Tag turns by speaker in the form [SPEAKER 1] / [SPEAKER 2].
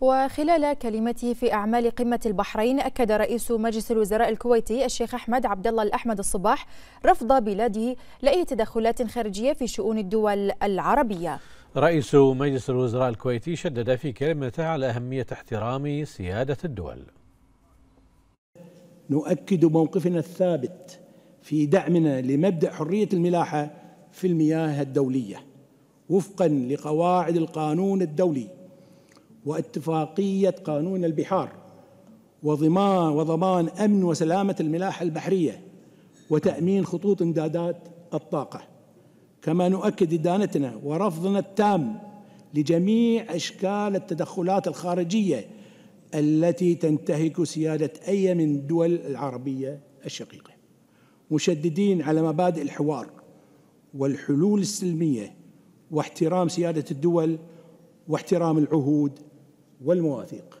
[SPEAKER 1] وخلال كلمته في أعمال قمة البحرين أكد رئيس مجلس الوزراء الكويتي الشيخ أحمد عبد الله الأحمد الصباح رفض بلاده لأي تدخلات خارجية في شؤون الدول العربية
[SPEAKER 2] رئيس مجلس الوزراء الكويتي شدد في كلمته على أهمية احترام سيادة الدول
[SPEAKER 3] نؤكد موقفنا الثابت في دعمنا لمبدأ حرية الملاحة في المياه الدولية وفقا لقواعد القانون الدولي واتفاقية قانون البحار وضمان وضمان أمن وسلامة الملاحة البحرية وتأمين خطوط إمدادات الطاقة كما نؤكد إدانتنا ورفضنا التام لجميع أشكال التدخلات الخارجية التي تنتهك سيادة أي من الدول العربية الشقيقة مشددين على مبادئ الحوار والحلول السلمية واحترام سيادة الدول
[SPEAKER 1] واحترام العهود والمواثيق